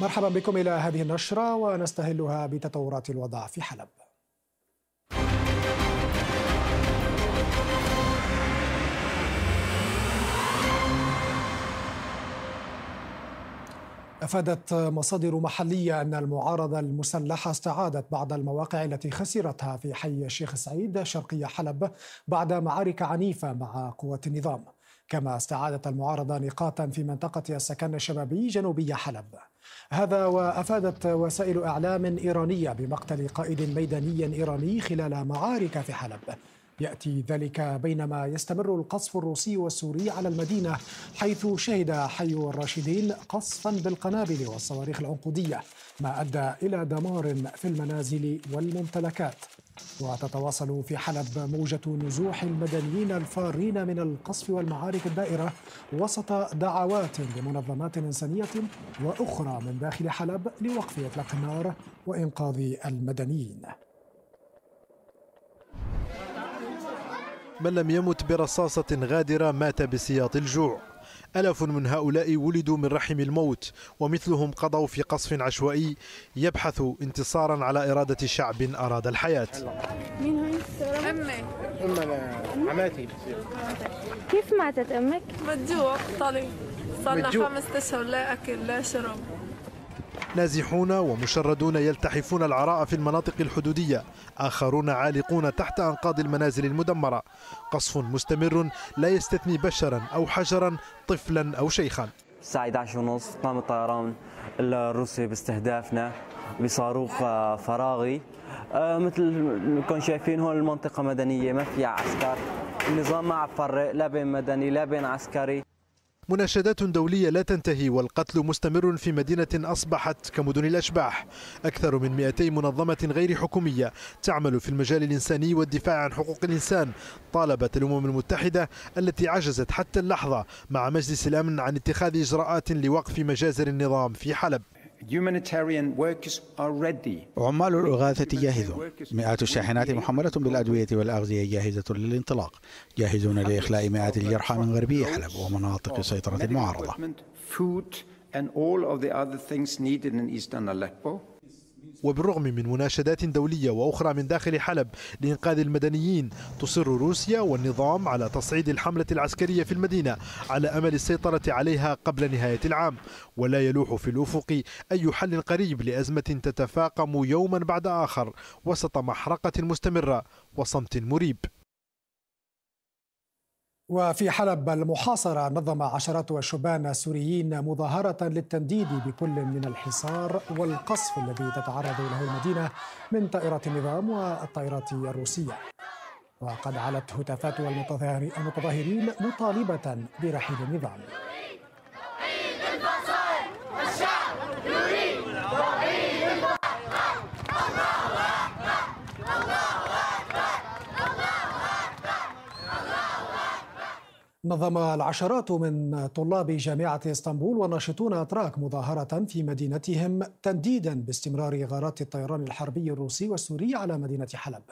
مرحبا بكم إلى هذه النشرة ونستهلها بتطورات الوضع في حلب أفادت مصادر محلية أن المعارضة المسلحة استعادت بعض المواقع التي خسرتها في حي الشيخ سعيد شرقي حلب بعد معارك عنيفة مع قوات النظام كما استعادت المعارضة نقاطا في منطقة السكن الشبابي جنوبي حلب هذا وأفادت وسائل إعلام إيرانية بمقتل قائد ميداني إيراني خلال معارك في حلب يأتي ذلك بينما يستمر القصف الروسي والسوري على المدينة حيث شهد حي الراشدين قصفا بالقنابل والصواريخ العنقودية ما أدى إلى دمار في المنازل والممتلكات وتتواصل في حلب موجة نزوح المدنيين الفارين من القصف والمعارك الدائرة وسط دعوات لمنظمات إنسانية وأخرى من داخل حلب لوقف إطلاق النار وإنقاذ المدنيين من لم يمت برصاصة غادرة مات بسياط الجوع ألاف من هؤلاء ولدوا من رحم الموت ومثلهم قضوا في قصف عشوائي يبحث انتصارا على إرادة شعب أراد الحياة أمي عماتي كيف ماتت أمك؟ بالجوع طلي صار لها خمسة أشهر لا أكل لا شرب نازحون ومشردون يلتحفون العراء في المناطق الحدودية آخرون عالقون تحت أنقاض المنازل المدمرة قصف مستمر لا يستثني بشرا أو حجرا طفلا أو شيخا الساعة 11 ونص قام الطيران الروسي باستهدافنا بصاروخ آه، فراغي آه، مثل كون شايفين هون المنطقة مدنية ما فيها عسكر النظام ما عم لا بين مدني لا بين عسكري مناشدات دولية لا تنتهي والقتل مستمر في مدينة أصبحت كمدن الأشباح أكثر من 200 منظمة غير حكومية تعمل في المجال الإنساني والدفاع عن حقوق الإنسان طالبت الأمم المتحدة التي عجزت حتى اللحظة مع مجلس الأمن عن اتخاذ إجراءات لوقف مجازر النظام في حلب عمال الإغاثة جاهزون مئات الشاحنات محملة بالأدوية والأغذية جاهزة للانطلاق جاهزون لإخلاء مئات الجرحى من غربي حلب ومناطق سيطرة المعارضة وبالرغم من مناشدات دولية وأخرى من داخل حلب لإنقاذ المدنيين تصر روسيا والنظام على تصعيد الحملة العسكرية في المدينة على أمل السيطرة عليها قبل نهاية العام ولا يلوح في الأفق أي حل قريب لأزمة تتفاقم يوما بعد آخر وسط محرقة مستمرة وصمت مريب وفي حلب المحاصرة نظم عشرات الشبان السوريين مظاهرة للتنديد بكل من الحصار والقصف الذي تتعرض له المدينة من طائرات النظام والطائرات الروسية وقد علت هتافات المتظاهرين مطالبة برحيل النظام نظم العشرات من طلاب جامعة اسطنبول وناشطون أتراك مظاهرة في مدينتهم تنديدا باستمرار غارات الطيران الحربي الروسي والسوري على مدينة حلب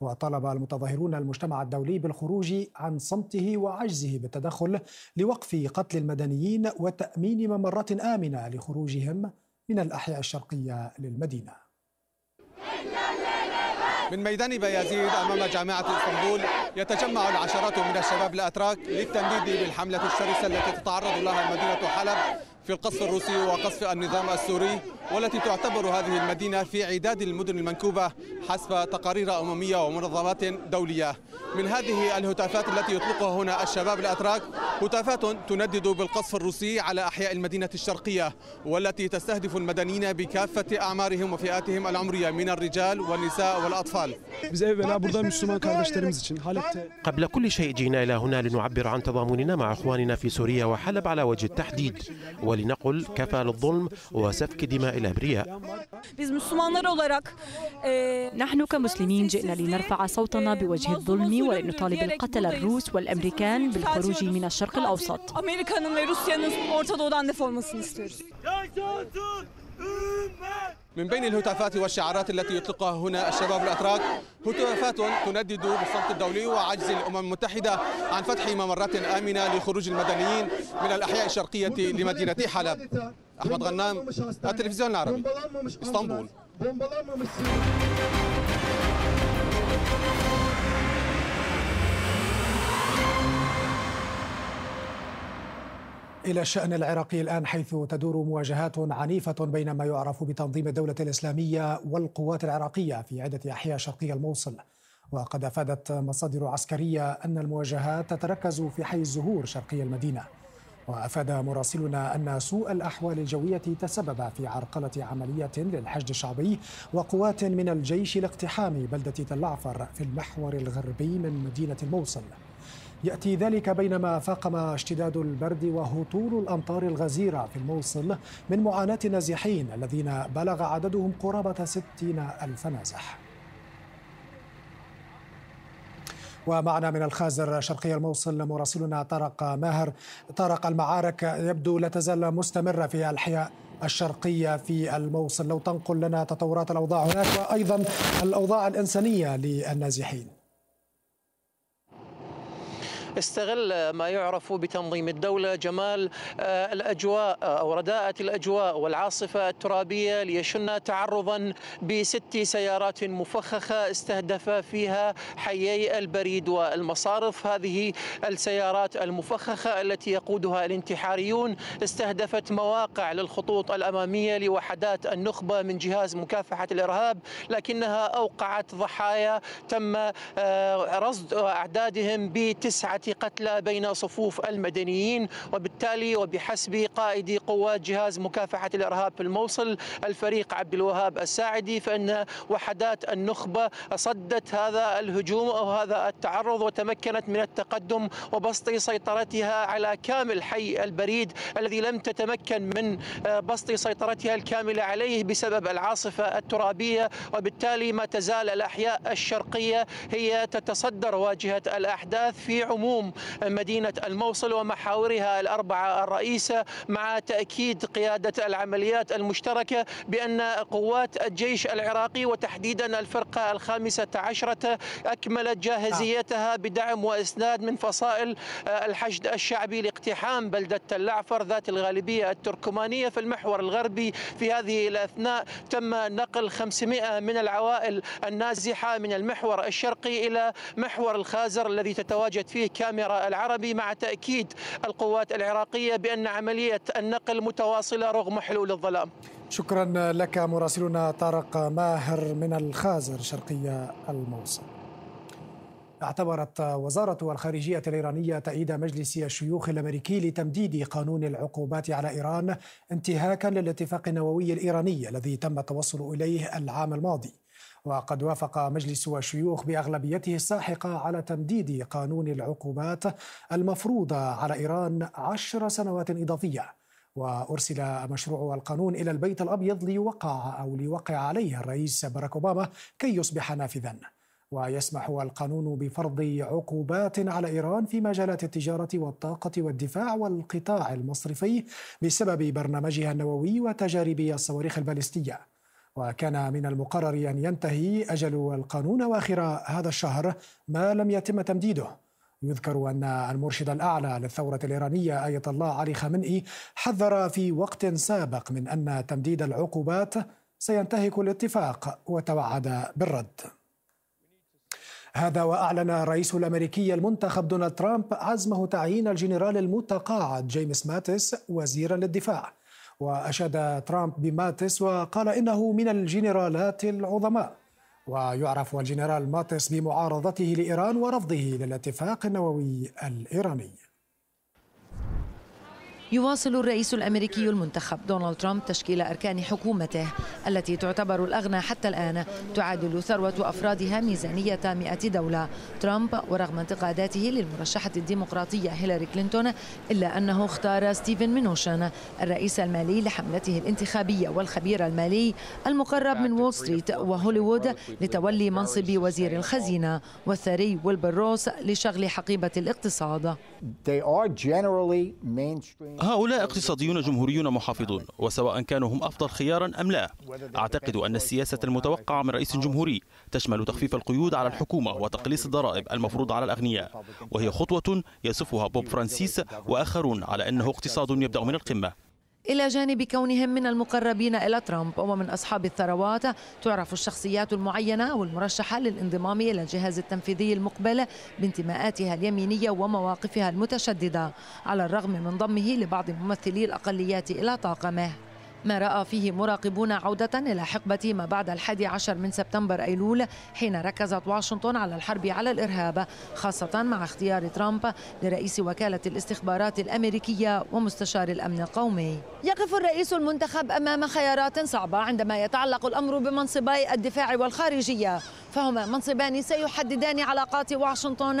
وطلب المتظاهرون المجتمع الدولي بالخروج عن صمته وعجزه بالتدخل لوقف قتل المدنيين وتأمين ممرات آمنة لخروجهم من الأحياء الشرقية للمدينة من ميدان بيازيد أمام جامعة اسطنبول يتجمع العشرات من الشباب الأتراك للتنديد بالحملة الشرسة التي تتعرض لها مدينة حلب في القصف الروسي وقصف النظام السوري والتي تعتبر هذه المدينة في عداد المدن المنكوبة حسب تقارير أممية ومنظمات دولية من هذه الهتافات التي يطلقها هنا الشباب الأتراك هتافات تندد بالقصف الروسي على أحياء المدينة الشرقية والتي تستهدف المدنيين بكافة أعمارهم وفئاتهم العمرية من الرجال والنساء والأطفال قبل كل شيء جئنا إلى هنا لنعبر عن تضامننا مع إخواننا في سوريا وحلب على وجه التحديد ولنقل كفى للظلم وسفك دماء الأبرياء نحن كمسلمين جئنا لنرفع صوتنا بوجه الظلم ولنطالب القتل الروس والأمريكان بالخروج من الشرق الأوسط istiyoruz. Yaşasın ümmet! من بين الهتافات والشعارات التي يطلقها هنا الشباب الأتراك هتافات تندد بالصمت الدولي وعجز الأمم المتحدة عن فتح ممرات آمنة لخروج المدنيين من الأحياء الشرقية لمدينة حلب أحمد غنام التلفزيون العربي اسطنبول إلى الشأن العراقي الآن حيث تدور مواجهات عنيفة بين ما يعرف بتنظيم الدولة الإسلامية والقوات العراقية في عدة أحياء شرقي الموصل وقد أفادت مصادر عسكرية أن المواجهات تتركز في حي الزهور شرقي المدينة وأفاد مراسلنا أن سوء الأحوال الجوية تسبب في عرقلة عملية للحشد الشعبي وقوات من الجيش لاقتحام بلدة تلعفر في المحور الغربي من مدينة الموصل يأتي ذلك بينما فاقم اشتداد البرد وهطول الأمطار الغزيرة في الموصل من معاناة النازحين الذين بلغ عددهم قرابة ستين ألف نازح ومعنا من الخازر شرقي الموصل مراسلنا طارق ماهر طارق المعارك يبدو لا تزال مستمرة في الأحياء الشرقية في الموصل لو تنقل لنا تطورات الأوضاع هناك وأيضا الأوضاع الإنسانية للنازحين استغل ما يعرف بتنظيم الدولة جمال آه، الأجواء آه، أو رداءة الأجواء والعاصفة الترابية ليشن تعرضا بست سيارات مفخخة استهدف فيها حيي البريد والمصارف هذه السيارات المفخخة التي يقودها الانتحاريون استهدفت مواقع للخطوط الأمامية لوحدات النخبة من جهاز مكافحة الإرهاب لكنها أوقعت ضحايا تم آه، رصد أعدادهم بتسعة قتلى بين صفوف المدنيين وبالتالي وبحسب قائد قوات جهاز مكافحة الإرهاب في الموصل الفريق عبد الوهاب الساعدي فإن وحدات النخبة صدت هذا الهجوم أو هذا التعرض وتمكنت من التقدم وبسط سيطرتها على كامل حي البريد الذي لم تتمكن من آه، بسط سيطرتها الكاملة عليه بسبب العاصفة الترابية وبالتالي ما تزال الأحياء الشرقية هي تتصدر واجهة الأحداث في عموم تقوم مدينة الموصل ومحاورها الأربعة الرئيسة مع تأكيد قيادة العمليات المشتركة بأن قوات الجيش العراقي وتحديدا الفرقة الخامسة عشرة أكملت جاهزيتها بدعم وإسناد من فصائل آه، الحشد الشعبي لاقتحام بلدة اللعفر ذات الغالبية التركمانية في المحور الغربي في هذه الأثناء تم نقل 500 من العوائل النازحة من المحور الشرقي إلى محور الخازر الذي تتواجد فيه الكاميرا العربي مع تأكيد القوات العراقية بأن عملية النقل متواصلة رغم حلول الظلام شكرا لك مراسلنا طارق ماهر من الخازر شرقية الموصل اعتبرت وزارة الخارجية الإيرانية تأييد مجلس الشيوخ الأمريكي لتمديد قانون العقوبات على إيران انتهاكا للاتفاق النووي الإيراني الذي تم التوصل إليه العام الماضي وقد وافق مجلس الشيوخ باغلبيته الساحقه على تمديد قانون العقوبات المفروضه على ايران عشر سنوات اضافيه وارسل مشروع القانون الى البيت الابيض ليوقع او ليوقع عليه الرئيس باراك اوباما كي يصبح نافذا ويسمح القانون بفرض عقوبات على ايران في مجالات التجاره والطاقه والدفاع والقطاع المصرفي بسبب برنامجها النووي وتجاربها الصواريخ البالستيه وكان من المقرر أن ينتهي أجل القانون أواخر هذا الشهر ما لم يتم تمديده يذكر أن المرشد الأعلى للثورة الإيرانية آية الله علي خامنئي حذر في وقت سابق من أن تمديد العقوبات سينتهك الاتفاق وتوعد بالرد هذا وأعلن الرئيس الأمريكي المنتخب دونالد ترامب عزمه تعيين الجنرال المتقاعد جيمس ماتس وزيرا للدفاع وأشاد ترامب بماتس وقال إنه من الجنرالات العظماء ويعرف الجنرال ماتس بمعارضته لإيران ورفضه للاتفاق النووي الإيراني يواصل الرئيس الامريكي المنتخب دونالد ترامب تشكيل اركان حكومته التي تعتبر الاغنى حتى الان تعادل ثروه افرادها ميزانيه 100 دوله. ترامب ورغم انتقاداته للمرشحه الديمقراطيه هيلاري كلينتون الا انه اختار ستيفن مينوشن الرئيس المالي لحملته الانتخابيه والخبير المالي المقرب من وول ستريت وهوليوود لتولي منصب وزير الخزينه والثري ويلبر روس لشغل حقيبه الاقتصاد. They are generally mainstream هؤلاء اقتصاديون جمهوريون محافظون وسواء كانوا هم أفضل خيارا أم لا أعتقد أن السياسة المتوقعة من رئيس جمهوري تشمل تخفيف القيود على الحكومة وتقليص الضرائب المفروض على الأغنياء وهي خطوة يصفها بوب فرانسيس وآخرون على أنه اقتصاد يبدأ من القمة إلى جانب كونهم من المقربين إلى ترامب ومن أصحاب الثروات تعرف الشخصيات المعينة والمرشحة للانضمام إلى الجهاز التنفيذي المقبل بانتماءاتها اليمينية ومواقفها المتشددة على الرغم من ضمه لبعض ممثلي الأقليات إلى طاقمه ما رأى فيه مراقبون عودة إلى حقبة ما بعد الحادي عشر من سبتمبر أيلول حين ركزت واشنطن على الحرب على الإرهاب خاصة مع اختيار ترامب لرئيس وكالة الاستخبارات الأمريكية ومستشار الأمن القومي يقف الرئيس المنتخب أمام خيارات صعبة عندما يتعلق الأمر بمنصبي الدفاع والخارجية فهما منصبان سيحددان علاقات واشنطن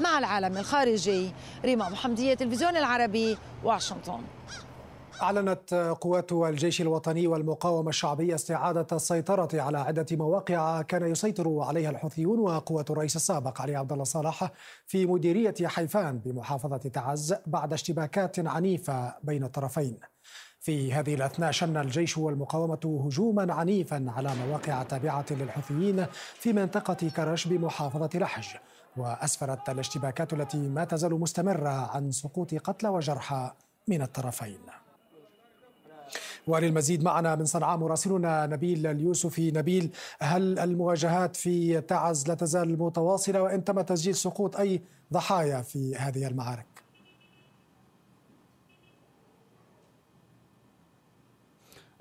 مع العالم الخارجي ريما محمدية تلفزيون العربي واشنطن أعلنت قوات الجيش الوطني والمقاومة الشعبية استعادة السيطرة على عدة مواقع كان يسيطر عليها الحوثيون وقوة الرئيس السابق علي عبد الله صالح في مديرية حيفان بمحافظة تعز بعد اشتباكات عنيفة بين الطرفين. في هذه الأثناء شن الجيش والمقاومة هجوما عنيفا على مواقع تابعة للحوثيين في منطقة كرش بمحافظة لحج. وأسفرت الاشتباكات التي ما تزال مستمرة عن سقوط قتلى وجرحى من الطرفين وللمزيد معنا من صنعاء مراسلنا نبيل اليوسفي نبيل هل المواجهات في تعز لا تزال متواصلة وإن تم تسجيل سقوط أي ضحايا في هذه المعارك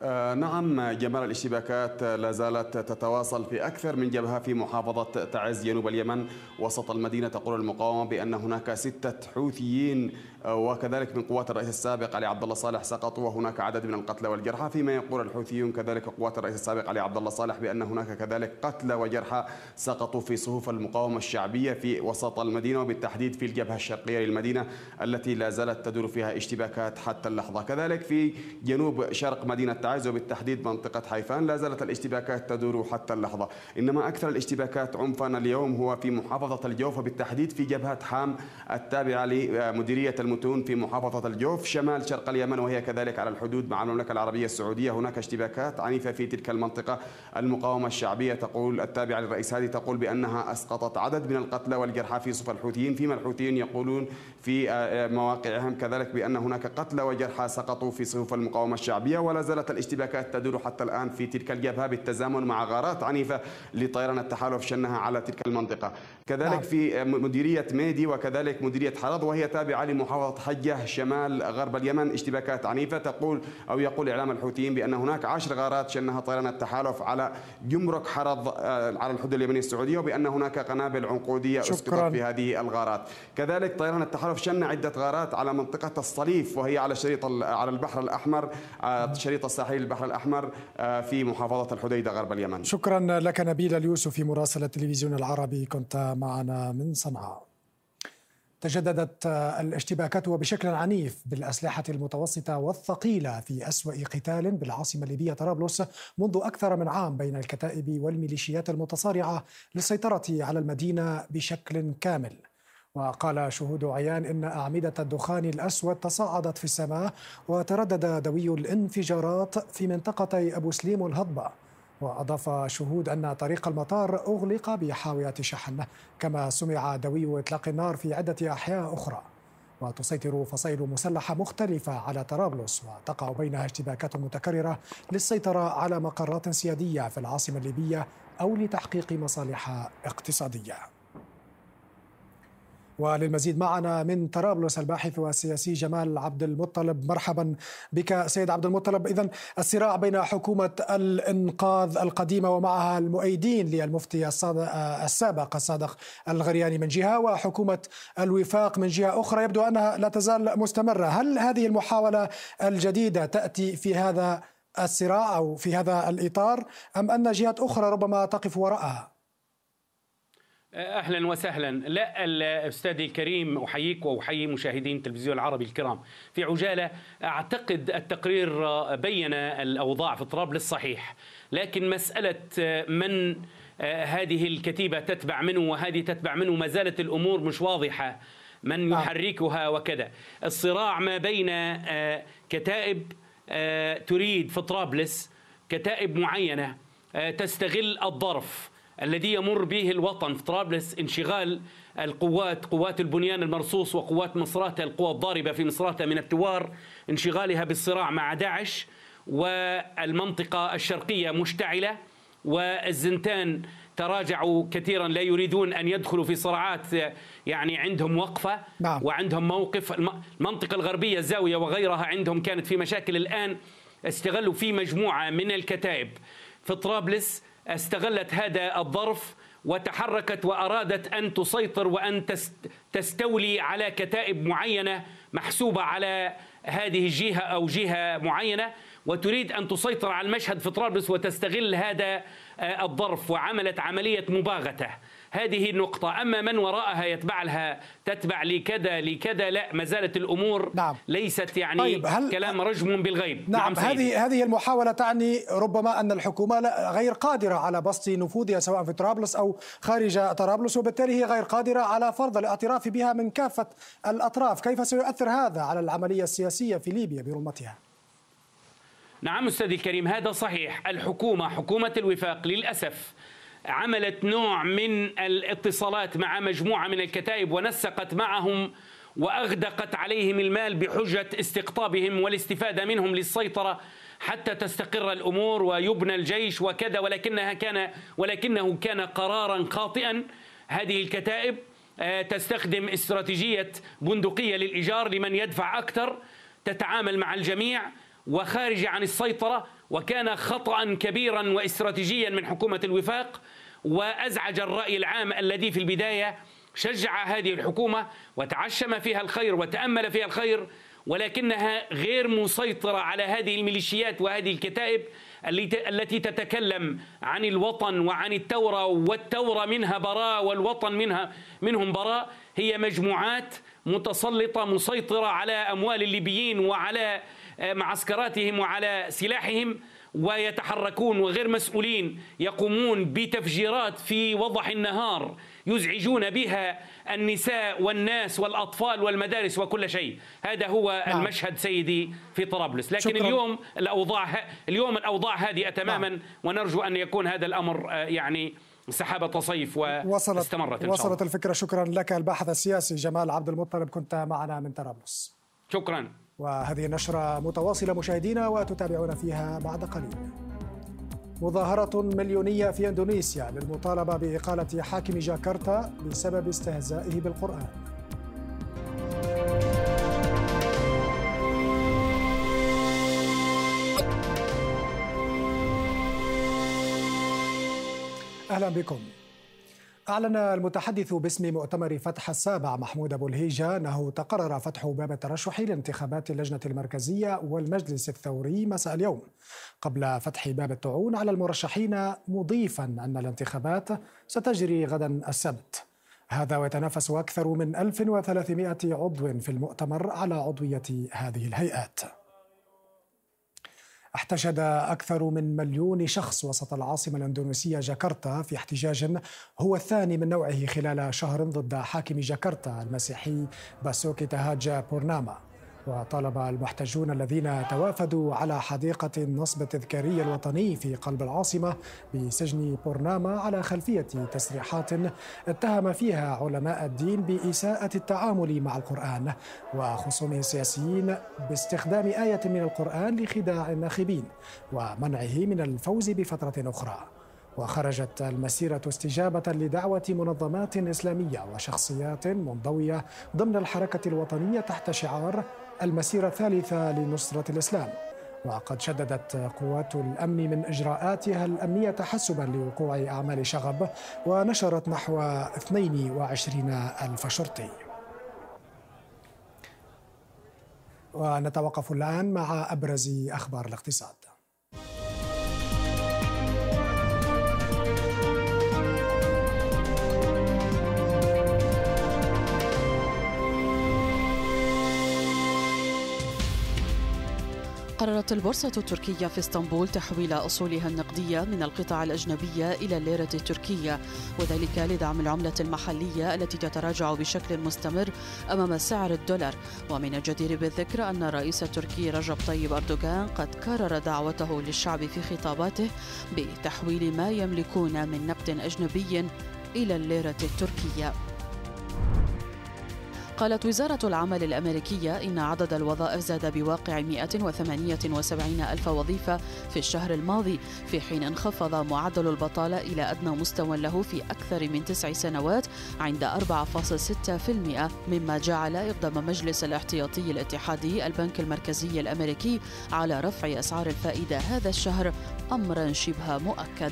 آه، نعم جمال الاشتباكات لا زالت تتواصل في أكثر من جبهة في محافظة تعز جنوب اليمن وسط المدينة تقول المقاومة بأن هناك ستة حوثيين وكذلك من قوات الرئيس السابق علي عبد الله صالح سقطوا وهناك عدد من القتلى والجرحى فيما يقول الحوثيون كذلك قوات الرئيس السابق علي عبد الله صالح بأن هناك كذلك قتلى وجرحى سقطوا في صفوف المقاومة الشعبية في وسط المدينة وبالتحديد في الجبهة الشرقية للمدينة التي لا زالت تدور فيها اشتباكات حتى اللحظة كذلك في جنوب شرق مدينة تعز وبالتحديد منطقة حيفان لا زالت الاشتباكات تدور حتى اللحظة إنما أكثر الاشتباكات عنفا اليوم هو في محافظة الجوف وبالتحديد في جبهة حام التابعة لمديرية المتون في محافظة الجوف شمال شرق اليمن وهي كذلك على الحدود مع المملكة العربية السعودية هناك اشتباكات عنيفة في تلك المنطقة المقاومة الشعبية تقول التابعة للرئيس هادي تقول بأنها أسقطت عدد من القتلى والجرحى في صف الحوثيين فيما الحوثيين يقولون في آه، آه، مواقعهم كذلك بأن هناك قتلى وجرحى سقطوا في صفوف المقاومة الشعبية ولا زالت الاشتباكات تدور حتى الآن في تلك الجبهة بالتزامن مع غارات عنيفة لطيران التحالف شنها على تلك المنطقة كذلك نعم. في آه، مديرية ميدي وكذلك مديرية حرض وهي تابعة لمحافظة محافظة حجة شمال غرب اليمن اشتباكات عنيفة تقول أو يقول إعلام الحوثيين بأن هناك عشر غارات شنها طيران التحالف على جمرك حرض آه، على الحدود اليمنية السعودية وبأن هناك قنابل عنقودية أسقطت في هذه الغارات كذلك طيران التحالف شن عدة غارات على منطقة الصليف وهي على شريط على البحر الأحمر آه، شريط الساحلي البحر الأحمر آه، في محافظة الحديدة غرب اليمن شكرا لك نبيل اليوسف في مراسلة التلفزيون العربي كنت معنا من صنعاء تجددت الاشتباكات وبشكل عنيف بالأسلحة المتوسطة والثقيلة في أسوأ قتال بالعاصمة الليبية طرابلس منذ أكثر من عام بين الكتائب والميليشيات المتصارعة للسيطرة على المدينة بشكل كامل وقال شهود عيان إن أعمدة الدخان الأسود تصاعدت في السماء وتردد دوي الانفجارات في منطقتي أبو سليم والهضبة وأضاف شهود أن طريق المطار أغلق بحاوية شحن كما سمع دوي إطلاق النار في عدة أحياء أخرى وتسيطر فصائل مسلحة مختلفة على طرابلس وتقع بينها اشتباكات متكررة للسيطرة على مقرات سيادية في العاصمة الليبية أو لتحقيق مصالح اقتصادية وللمزيد معنا من طرابلس الباحث والسياسي جمال عبد المطلب مرحبا بك سيد عبد المطلب إذا الصراع بين حكومة الإنقاذ القديمة ومعها المؤيدين للمفتي السابق الصادق الغرياني من جهة وحكومة الوفاق من جهة أخرى يبدو أنها لا تزال مستمرة هل هذه المحاولة الجديدة تأتي في هذا الصراع أو في هذا الإطار أم أن جهات أخرى ربما تقف وراءها؟ اهلا وسهلا لا الاستاذ الكريم احييك واحيي مشاهدين التلفزيون العربي الكرام في عجاله اعتقد التقرير بين الاوضاع في طرابلس صحيح لكن مساله من هذه الكتيبه تتبع منه وهذه تتبع منه ما زالت الامور مش واضحه من نعم. يحركها وكذا الصراع ما بين آه، كتائب آه، تريد في طرابلس كتائب معينه آه، تستغل الظرف الذي يمر به الوطن في طرابلس انشغال القوات قوات البنيان المرصوص وقوات مصراتة القوى الضاربة في مصراتة من الثوار انشغالها بالصراع مع داعش والمنطقة الشرقية مشتعلة والزنتان تراجعوا كثيرا لا يريدون ان يدخلوا في صراعات يعني عندهم وقفه نعم. وعندهم موقف المنطقه الغربيه الزاويه وغيرها عندهم كانت في مشاكل الان استغلوا في مجموعه من الكتائب في طرابلس استغلت هذا الظرف وتحركت وارادت ان تسيطر وان تستولي على كتائب معينه محسوبه على هذه الجهه او جهه معينه وتريد ان تسيطر على المشهد في طرابلس وتستغل هذا آه، الظرف وعملت عمليه مباغته هذه النقطة أما من وراءها يتبعها تتبع لكذا لكذا لا ما زالت الأمور نعم. ليست يعني طيب هل كلام رجم بالغيب نعم, نعم هذه هذه المحاولة تعني ربما أن الحكومة غير قادرة على بسط نفوذها سواء في طرابلس أو خارج طرابلس وبالتالي هي غير قادرة على فرض الاعتراف بها من كافة الأطراف كيف سيؤثر هذا على العملية السياسية في ليبيا برمتها؟ نعم أستاذي الكريم هذا صحيح الحكومة حكومة الوفاق للأسف عملت نوع من الاتصالات مع مجموعه من الكتائب ونسقت معهم واغدقت عليهم المال بحجه استقطابهم والاستفاده منهم للسيطره حتى تستقر الامور ويبنى الجيش وكذا ولكنها كان ولكنه كان قرارا خاطئا هذه الكتائب آه، تستخدم استراتيجيه بندقيه للايجار لمن يدفع اكثر تتعامل مع الجميع وخارجه عن السيطره وكان خطأ كبيرا واستراتيجيا من حكومة الوفاق وأزعج الرأي العام الذي في البداية شجع هذه الحكومة وتعشم فيها الخير وتأمل فيها الخير ولكنها غير مسيطرة على هذه الميليشيات وهذه الكتائب التي تتكلم عن الوطن وعن التوراة والتوراة منها براء والوطن منها منهم براء هي مجموعات متسلطة مسيطرة على أموال الليبيين وعلى آه، معسكراتهم وعلى سلاحهم ويتحركون وغير مسؤولين يقومون بتفجيرات في وضح النهار يزعجون بها النساء والناس والأطفال والمدارس وكل شيء هذا هو نعم. المشهد سيدي في طرابلس لكن شكرا. اليوم الأوضاع اليوم الأوضاع هادئة تماما نعم. ونرجو أن يكون هذا الأمر آه، يعني سحابة صيف واستمرت وصلت, وصلت الفكرة شكرا لك الباحث السياسي جمال عبد المطلب كنت معنا من طرابلس شكرا وهذه النشرة متواصلة مشاهدينا وتتابعون فيها بعد قليل مظاهرة مليونية في اندونيسيا للمطالبة بإقالة حاكم جاكرتا بسبب استهزائه بالقرآن. أهلا بكم. أعلن المتحدث باسم مؤتمر فتح السابع محمود أبو الهيجة أنه تقرر فتح باب الترشح لانتخابات اللجنة المركزية والمجلس الثوري مساء اليوم قبل فتح باب الطعون على المرشحين مضيفا أن الانتخابات ستجري غدا السبت هذا ويتنافس أكثر من 1300 عضو في المؤتمر على عضوية هذه الهيئات احتشد أكثر من مليون شخص وسط العاصمة الأندونيسية جاكرتا في احتجاج هو الثاني من نوعه خلال شهر ضد حاكم جاكرتا المسيحي باسوكي تهاجا بورناما وطالب المحتجون الذين توافدوا على حديقة النصب التذكاري الوطني في قلب العاصمة بسجن بورناما على خلفية تسريحات اتهم فيها علماء الدين بإساءة التعامل مع القرآن وخصوم سياسيين باستخدام آية من القرآن لخداع الناخبين ومنعه من الفوز بفترة أخرى وخرجت المسيرة استجابة لدعوة منظمات إسلامية وشخصيات منضوية ضمن الحركة الوطنية تحت شعار المسيرة الثالثة لنصرة الإسلام وقد شددت قوات الأمن من إجراءاتها الأمنية تحسبا لوقوع أعمال شغب ونشرت نحو 22 ألف شرطي ونتوقف الآن مع أبرز أخبار الاقتصاد قررت البورصة التركية في اسطنبول تحويل أصولها النقدية من القطع الأجنبية إلى الليرة التركية وذلك لدعم العملة المحلية التي تتراجع بشكل مستمر أمام سعر الدولار ومن الجدير بالذكر أن الرئيس التركي رجب طيب أردوغان قد كرر دعوته للشعب في خطاباته بتحويل ما يملكون من نقد أجنبي إلى الليرة التركية قالت وزارة العمل الأمريكية إن عدد الوظائف زاد بواقع 178 ألف وظيفة في الشهر الماضي في حين انخفض معدل البطالة إلى أدنى مستوى له في أكثر من تسع سنوات عند 4.6% مما جعل إقدام مجلس الاحتياطي الاتحادي البنك المركزي الأمريكي على رفع أسعار الفائدة هذا الشهر أمرا شبه مؤكد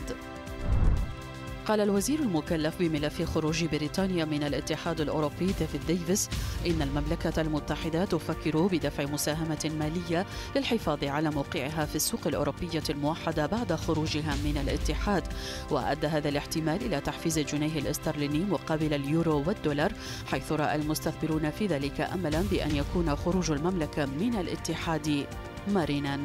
قال الوزير المكلف بملف خروج بريطانيا من الاتحاد الأوروبي ديفيد ديفيس إن المملكة المتحدة تفكر بدفع مساهمة مالية للحفاظ على موقعها في السوق الأوروبية الموحدة بعد خروجها من الاتحاد وأدى هذا الاحتمال إلى تحفيز الجنيه الاسترليني مقابل اليورو والدولار حيث رأى المستثمرون في ذلك أملا بأن يكون خروج المملكة من الاتحاد مرنا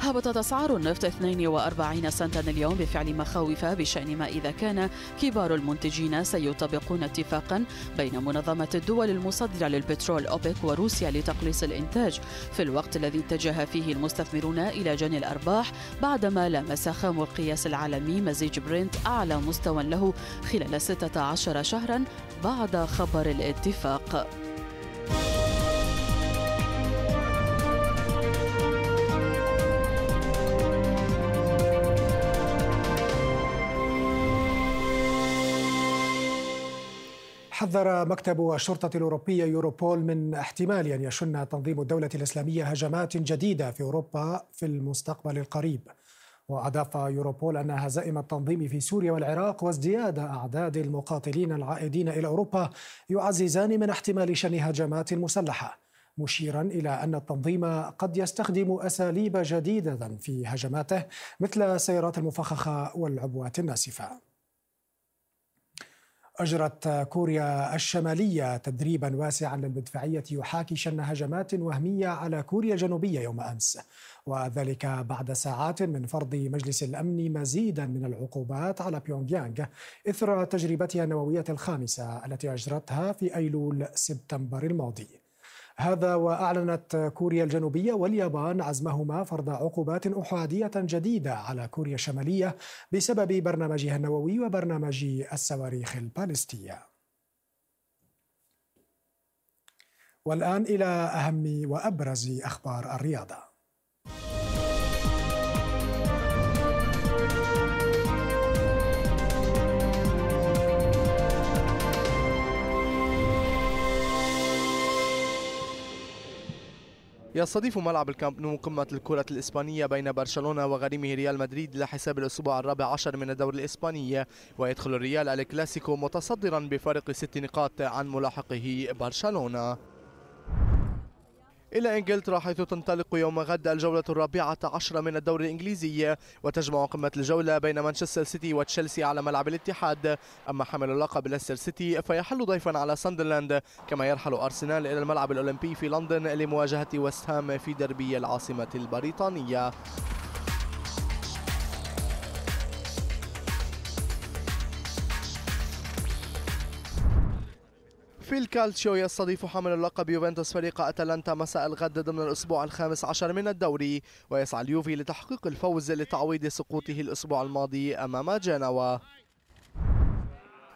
هبطت أسعار النفط 42 سنتا اليوم بفعل مخاوف بشأن ما إذا كان كبار المنتجين سيطبقون اتفاقا بين منظمة الدول المصدرة للبترول أوبك وروسيا لتقليص الإنتاج في الوقت الذي اتجه فيه المستثمرون إلى جني الأرباح بعدما لامس خام القياس العالمي مزيج برنت أعلى مستوى له خلال 16 شهرا بعد خبر الاتفاق حذر مكتب الشرطة الأوروبية يوروبول من احتمال أن يشن تنظيم الدولة الإسلامية هجمات جديدة في أوروبا في المستقبل القريب وأضاف يوروبول أن هزائم التنظيم في سوريا والعراق وازدياد أعداد المقاتلين العائدين إلى أوروبا يعززان من احتمال شن هجمات مسلحة مشيرا إلى أن التنظيم قد يستخدم أساليب جديدة في هجماته مثل السيارات المفخخة والعبوات الناسفة أجرت كوريا الشمالية تدريبا واسعا للمدفعية يحاكي شن هجمات وهمية على كوريا الجنوبية يوم أمس وذلك بعد ساعات من فرض مجلس الأمن مزيدا من العقوبات على بيونغ يانغ إثر تجربتها النووية الخامسة التي أجرتها في أيلول سبتمبر الماضي هذا وأعلنت كوريا الجنوبية واليابان عزمهما فرض عقوبات أحادية جديدة على كوريا الشمالية بسبب برنامجها النووي وبرنامج الصواريخ البالستية والآن إلى أهم وأبرز أخبار الرياضة يستضيف ملعب الكامب نو قمة الكرة الإسبانية بين برشلونة وغريمه ريال مدريد لحساب الأسبوع الرابع عشر من الدوري الإسباني ويدخل الريال الكلاسيكو متصدرا بفارق ست نقاط عن ملاحقه برشلونة إلى إنجلترا حيث تنطلق يوم غد الجولة الرابعة عشرة من الدوري الإنجليزي وتجمع قمة الجولة بين مانشستر سيتي وتشيلسي على ملعب الاتحاد أما حامل اللقب ليستر سيتي فيحل ضيفا على ساندرلاند كما يرحل أرسنال إلى الملعب الأولمبي في لندن لمواجهة ويست هام في دربي العاصمة البريطانية في الكالتشيو يستضيف حامل اللقب يوفنتوس فريق أتلانتا مساء الغد ضمن الأسبوع الخامس عشر من الدوري ويسعى اليوفي لتحقيق الفوز لتعويض سقوطه الأسبوع الماضي أمام جنوا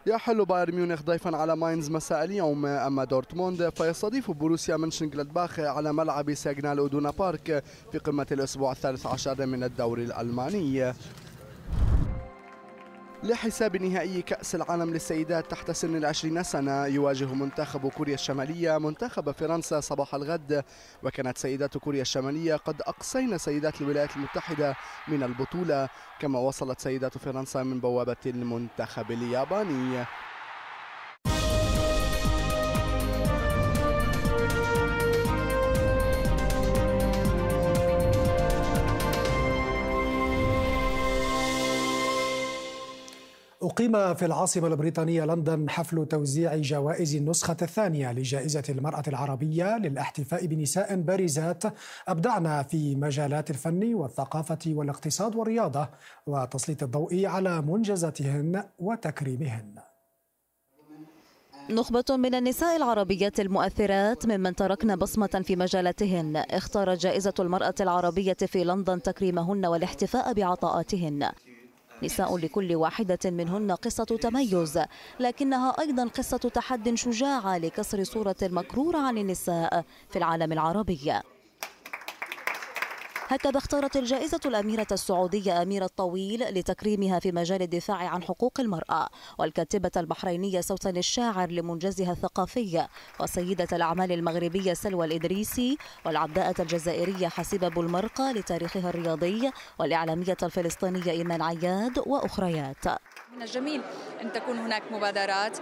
يحل بايرن ميونخ ضيفا على ماينز مساء اليوم اما دورتموند فيستضيف بروسيا منشنغلادباخ على ملعب سيجنال اودونا بارك في قمه الاسبوع الثالث عشر من الدوري الالماني لحساب نهائي كأس العالم للسيدات تحت سن العشرين سنة يواجه منتخب كوريا الشمالية منتخب فرنسا صباح الغد وكانت سيدات كوريا الشمالية قد أقصين سيدات الولايات المتحدة من البطولة كما وصلت سيدات فرنسا من بوابة المنتخب الياباني أقيم في العاصمة البريطانية لندن حفل توزيع جوائز النسخة الثانية لجائزة المرأة العربية للاحتفاء بنساء بارزات أبدعن في مجالات الفن والثقافة والاقتصاد والرياضة وتسليط الضوء على منجزاتهن وتكريمهن. نخبة من النساء العربيات المؤثرات ممن تركن بصمة في مجالاتهن اختارت جائزة المرأة العربية في لندن تكريمهن والاحتفاء بعطاءاتهن نساء لكل واحدة منهن قصة تميز لكنها أيضا قصة تحد شجاعة لكسر صورة المكرورة عن النساء في العالم العربي هكذا اختارت الجائزة الأميرة السعودية أميرة الطويل لتكريمها في مجال الدفاع عن حقوق المرأة والكاتبة البحرينية صوتا الشاعر لمنجزها الثقافي وسيدة الأعمال المغربية سلوى الإدريسي والعباءة الجزائرية حسيبة بولمرقة لتاريخها الرياضي والإعلامية الفلسطينية إيمان عياد وأخريات من الجميل أن تكون هناك مبادرات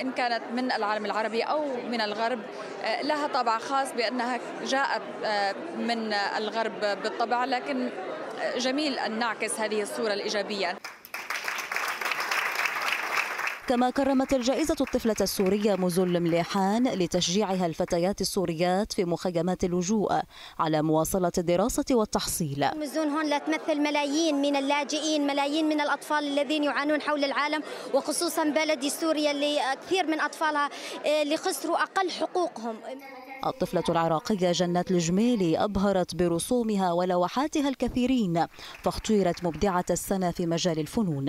إن كانت من العالم العربي أو من الغرب آه، لها طابع خاص بأنها جاءت آه، من الغرب بالطبع لكن آه، جميل أن نعكس هذه الصورة الإيجابية كما كرمت الجائزة الطفلة السورية مزل مليحان لتشجيعها الفتيات السوريات في مخيمات اللجوء على مواصلة الدراسة والتحصيل مزون هون لا تمثل ملايين من اللاجئين ملايين من الأطفال الذين يعانون حول العالم وخصوصا بلدي سوريا اللي كثير من أطفالها آه، اللي خسروا أقل حقوقهم الطفلة العراقية جنات الجميلي أبهرت برسومها ولوحاتها الكثيرين فاختيرت مبدعة السنة في مجال الفنون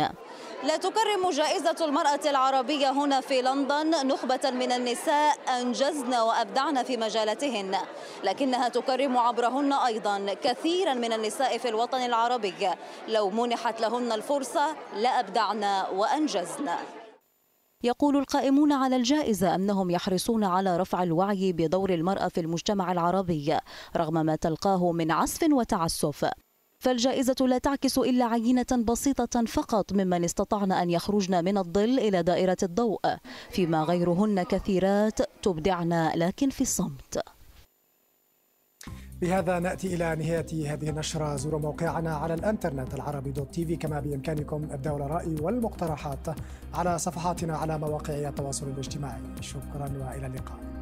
لا تكرم جائزة المرأة العربية هنا في لندن نخبة من النساء أنجزن وأبدعن في مجالاتهن لكنها تكرم عبرهن أيضا كثيرا من النساء في الوطن العربي لو منحت لهن الفرصة لأبدعن وأنجزن يقول القائمون على الجائزة أنهم يحرصون على رفع الوعي بدور المرأة في المجتمع العربي رغم ما تلقاه من عسف وتعسف فالجائزة لا تعكس إلا عينة بسيطة فقط ممن استطعن أن يخرجن من الظل إلى دائرة الضوء فيما غيرهن كثيرات تبدعن لكن في الصمت بهذا ناتي الى نهايه هذه النشره زوروا موقعنا على الانترنت العربي دوت تي في كما بامكانكم ابداء الراي والمقترحات على صفحاتنا على مواقع التواصل الاجتماعي شكرا والى اللقاء